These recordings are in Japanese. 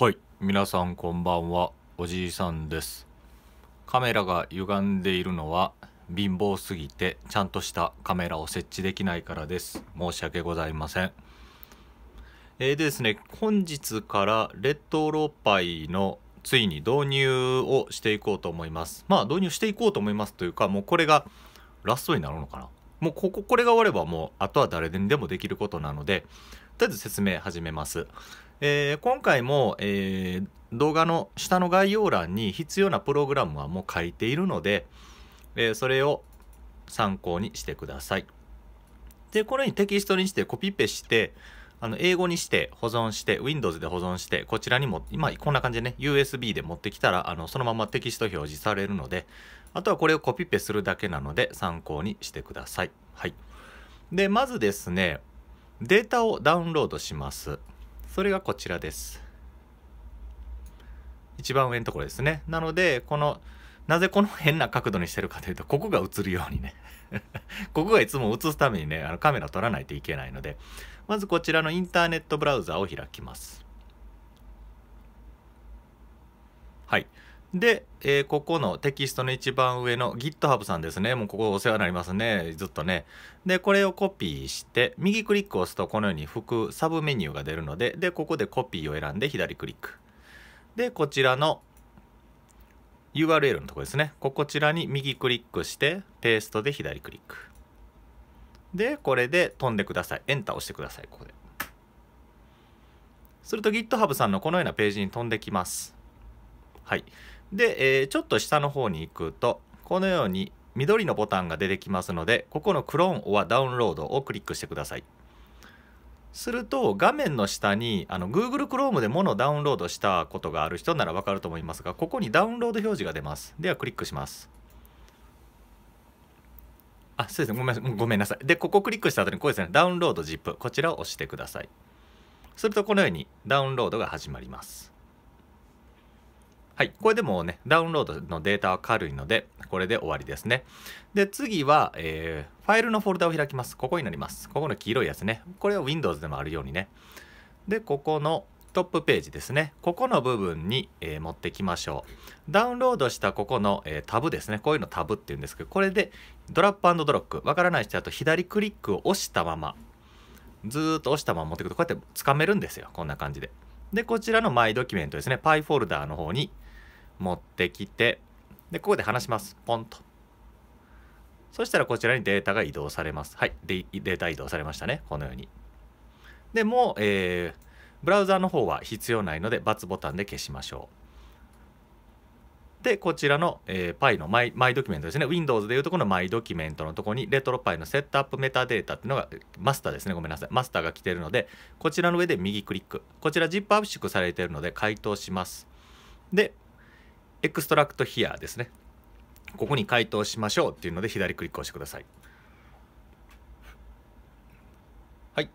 はい皆さんこんばんはおじいさんですカメラが歪んでいるのは貧乏すぎてちゃんとしたカメラを設置できないからです申し訳ございませんえー、でですね本日からレトロパイのついに導入をしていこうと思いますまあ導入していこうと思いますというかもうこれがラストになるのかなもうこここれが終わればもうあとは誰でもできることなのでとりあえず説明始めますえー、今回も、えー、動画の下の概要欄に必要なプログラムはもう書いているので、えー、それを参考にしてください。で、このようにテキストにしてコピペして、あの、英語にして保存して、Windows で保存して、こちらにも、今、こんな感じでね、USB で持ってきたら、あの、そのままテキスト表示されるので、あとはこれをコピペするだけなので、参考にしてください。はい。で、まずですね、データをダウンロードします。それがこちらです。一番上のところですね。なので、この、なぜこの変な角度にしてるかというと、ここが映るようにね ここがいつも映すためにね、あのカメラ撮らないといけないので、まずこちらのインターネットブラウザを開きます。はい。で、えー、ここのテキストの一番上の GitHub さんですね。もうここお世話になりますね。ずっとね。で、これをコピーして、右クリックを押すとこのようにく、サブメニューが出るので、で、ここでコピーを選んで左クリック。で、こちらの URL のとこですね。こちらに右クリックして、ペーストで左クリック。で、これで飛んでください。エンター押してください。ここで。すると GitHub さんのこのようなページに飛んできます。はい。で、えー、ちょっと下の方に行くと、このように緑のボタンが出てきますので、ここのクローンオアダウンロードをクリックしてください。すると画面の下にあの Google Chrome でものをダウンロードしたことがある人ならわかると思いますがここにダウンロード表示が出ますではクリックしますあそうですねごめんごめんなさいでここクリックした後にこうですねダウンロード ZIP こちらを押してくださいするとこのようにダウンロードが始まりますはい。これでもね、ダウンロードのデータは軽いので、これで終わりですね。で、次は、えー、ファイルのフォルダを開きます。ここになります。ここの黄色いやつね。これを Windows でもあるようにね。で、ここのトップページですね。ここの部分に、えー、持ってきましょう。ダウンロードしたここの、えー、タブですね。こういうのタブって言うんですけど、これでドラッグドロップ。わからない人だと左クリックを押したまま、ずーっと押したまま持ってくくと、こうやって掴めるんですよ。こんな感じで。で、こちらのマイドキュメントですね。パイフォルダーの方に持ってきてでここで離しますポンとそしたらこちらにデータが移動されますはいでデータ移動されましたねこのようにでもう、えー、ブラウザーの方は必要ないので×ボタンで消しましょうでこちらの、えー、パイのマイマイドキュメントですね Windows でいうとこのマイドキュメントのとこにレトロパイのセットアップメタデータっていうのがマスターですねごめんなさいマスターが来てるのでこちらの上で右クリックこちら ZIP 圧縮されているので回答しますでエクストラクトヒアですね。ここに回答しましょうっていうので左クリックをしてください。はい。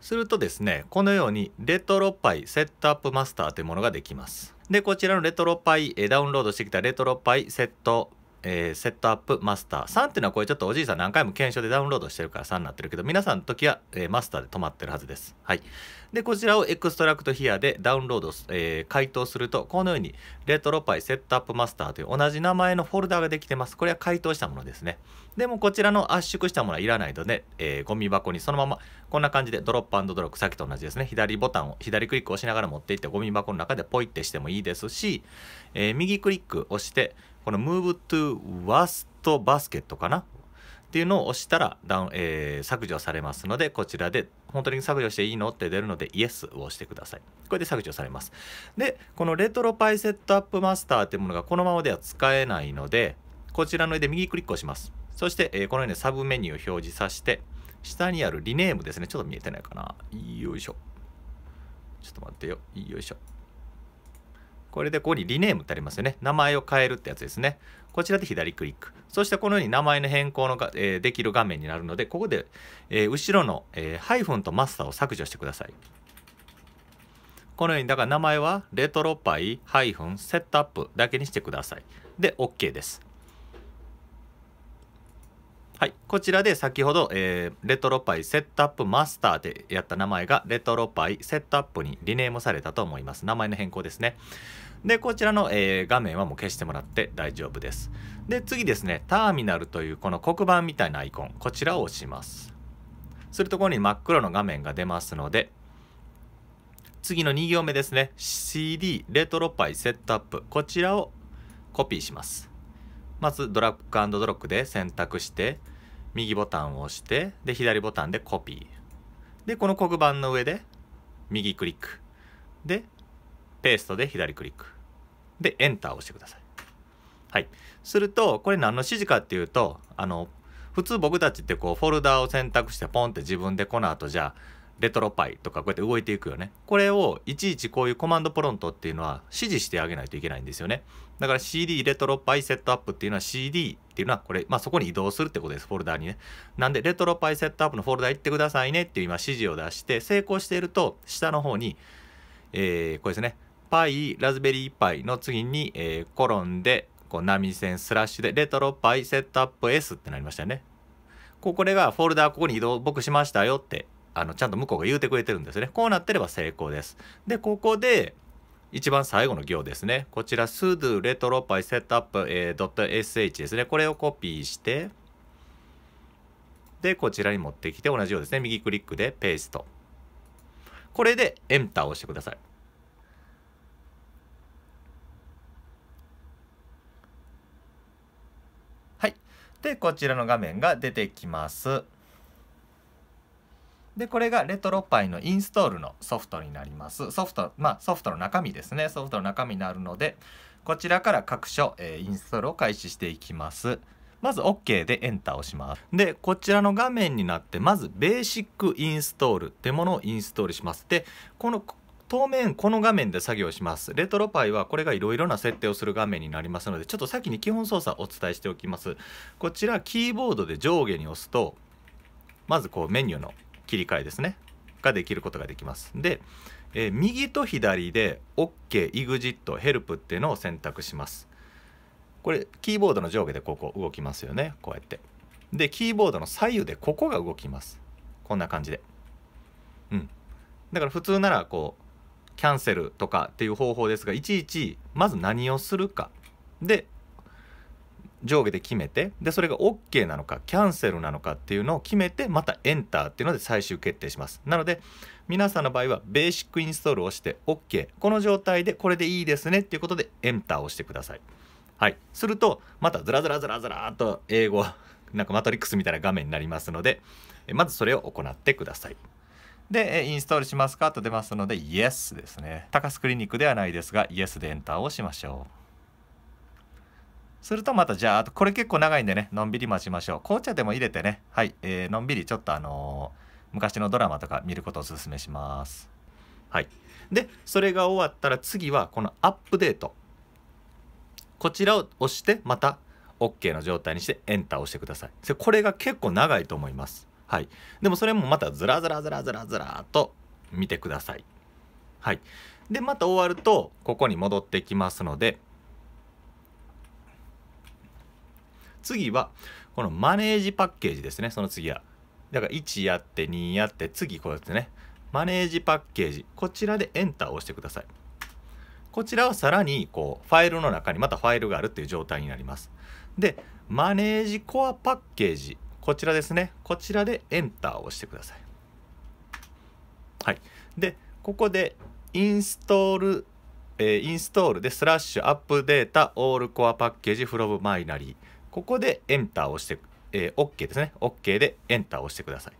するとですね、このようにレトロパイセットアップマスターというものができます。で、こちらのレトロパイダウンロードしてきたレトロパイセットえー、セットアップマスター3っていうのはこれちょっとおじいさん何回も検証でダウンロードしてるから3になってるけど皆さんの時は、えー、マスターで止まってるはずですはいでこちらをエクストラクトヒアでダウンロード、えー、回答するとこのようにレトロパイセットアップマスターという同じ名前のフォルダができてますこれは回答したものですねでもこちらの圧縮したものはいらないので、えー、ゴミ箱にそのままこんな感じでドロップドロップさっきと同じですね左ボタンを左クリックを押しながら持っていってゴミ箱の中でポイってしてもいいですし、えー、右クリック押してこの Move to Worst Basket かなっていうのを押したらダウン、えー、削除されますので、こちらで本当に削除していいのって出るので、Yes を押してください。これで削除されます。で、このレトロパイセットアップマスターっていうものがこのままでは使えないので、こちらの上で右クリックをします。そして、えー、このようにサブメニューを表示させて、下にあるリネームですね。ちょっと見えてないかな。よいしょ。ちょっと待ってよ。よいしょ。これでここにリネームってありますよね。名前を変えるってやつですね。こちらで左クリック。そしてこのように名前の変更のが、えー、できる画面になるので、ここで、えー、後ろの、えー、ハイフンとマスターを削除してください。このように、だから名前はレトロパイハイフンセットアップだけにしてください。で、OK です。はい、こちらで先ほど、えー、レトロパイセットアップマスターでやった名前がレトロパイセットアップにリネームされたと思います。名前の変更ですね。で、こちらの、えー、画面はもう消してもらって大丈夫です。で、次ですね、ターミナルというこの黒板みたいなアイコン、こちらを押します。するとここに真っ黒の画面が出ますので、次の2行目ですね、CD レトロパイセットアップ、こちらをコピーします。まずドラッグドロップで選択して、右ボタンを押してで左ボタンでコピーでこの黒板の上で右クリックでペーストで左クリックでエンターを押してくださいはいするとこれ何の指示かっていうとあの普通僕たちってこうフォルダを選択してポンって自分でこの後じゃあレトロパイとかこうやって動いていくよね。これをいちいちこういうコマンドプロントっていうのは指示してあげないといけないんですよね。だから CD レトロパイセットアップっていうのは CD っていうのはこれ、まあ、そこに移動するってことです、フォルダーにね。なんでレトロパイセットアップのフォルダ行ってくださいねっていう今指示を出して成功していると下の方に、えー、これですね、パイ、ラズベリーパイの次に、えー、コロンでこう波線スラッシュでレトロパイセットアップ S ってなりましたよね。ここれがフォルダーここに移動僕しましたよってあのちゃんと向こうが言うてくれてるんですねこうなってれば成功ですでここで一番最後の行ですねこちら sudo retro p y setup.sh ですねこれをコピーしてでこちらに持ってきて同じようですね右クリックでペーストこれでエンターを押してくださいはいでこちらの画面が出てきますでこれがレトロパイのインストールのソフトになりますソフトまあソフトの中身ですねソフトの中身になるのでこちらから各所、えー、インストールを開始していきますまず OK でエンターをしますでこちらの画面になってまずベーシックインストールってものをインストールしますでこの当面この画面で作業します。レトロパイはこれがいろいろな設定をする画面になりますので、ちょっと先に基本操作をお伝えしておきます。こちらキーボードで上下に押すと、まずこうメニューの切り替えですねができることができます。で、えー、右と左で OK、EXIT、Help っていうのを選択します。これキーボードの上下でここ動きますよねこうやって。でキーボードの左右でここが動きます。こんな感じで。うん。だから普通ならこうキャンセルとかっていう方法ですがいちいちまず何をするかで上下で決めてでそれが OK なのかキャンセルなのかっていうのを決めてまた Enter っていうので最終決定しますなので皆さんの場合はベーシックインストールをして OK この状態でこれでいいですねっていうことでエンターを押してくださいはいするとまたずらずらずらずらっと英語 なんかマトリックスみたいな画面になりますのでまずそれを行ってくださいでインストールしますかと出ますので Yes ですね高須クリニックではないですが Yes で n ンターをしましょうするとまたじゃあこれ結構長いんでねのんびり待ちましょう紅茶でも入れてねはい、えー、のんびりちょっとあのー、昔のドラマとか見ることをおすすめしますはいでそれが終わったら次はこのアップデートこちらを押してまた OK の状態にしてエンターを押してくださいこれが結構長いと思いますはいでもそれもまたずらずらずらずらずらと見てくださいはいでまた終わるとここに戻ってきますので次は、このマネージパッケージですね、その次は。だから1やって2やって次こうやってね、マネージパッケージ、こちらでエンターを押してください。こちらはさらにこうファイルの中にまたファイルがあるっていう状態になります。で、マネージコアパッケージ、こちらですね。こちらでエンターを押してください。はい。で、ここでインストール、えー、インストールでスラッシュアップデータオールコアパッケージフロムマイナリー。ここでエンターを押して、えー、OK ですね。OK でエンターを押してください。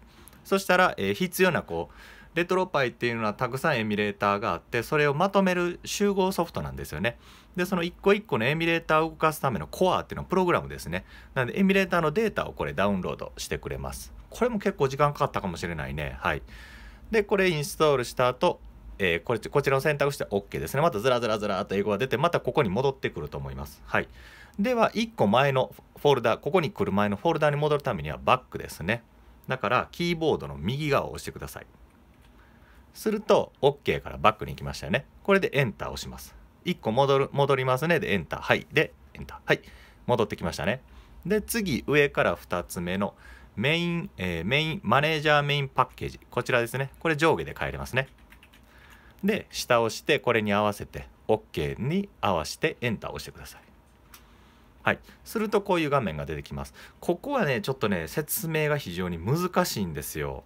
そしたら、えー、必要なこう、レトロパイっていうのはたくさんエミュレーターがあって、それをまとめる集合ソフトなんですよね。で、その一個一個のエミュレーターを動かすためのコアっていうのはプログラムですね。なので、エミュレーターのデータをこれダウンロードしてくれます。これも結構時間かかったかもしれないね。はい。で、これインストールした後、えー、これこちらを選択して OK ですね。またずらずらずらっと英語が出て、またここに戻ってくると思います。はい。では、1個前のフォルダ、ここに来る前のフォルダに戻るためにはバックですね。だから、キーボードの右側を押してください。すると、OK からバックに行きましたよね。これで Enter を押します。1個戻る戻りますね。で、Enter。はい。で、Enter。はい。戻ってきましたね。で、次、上から2つ目のメイン、えー、メイン、マネージャーメインパッケージ。こちらですね。これ上下で変えれますね。で下をしてこれに合わせて OK に合わせてエンターを押してください。はい、するとこういう画面が出てきます。ここはねちょっとね説明が非常に難しいんですよ。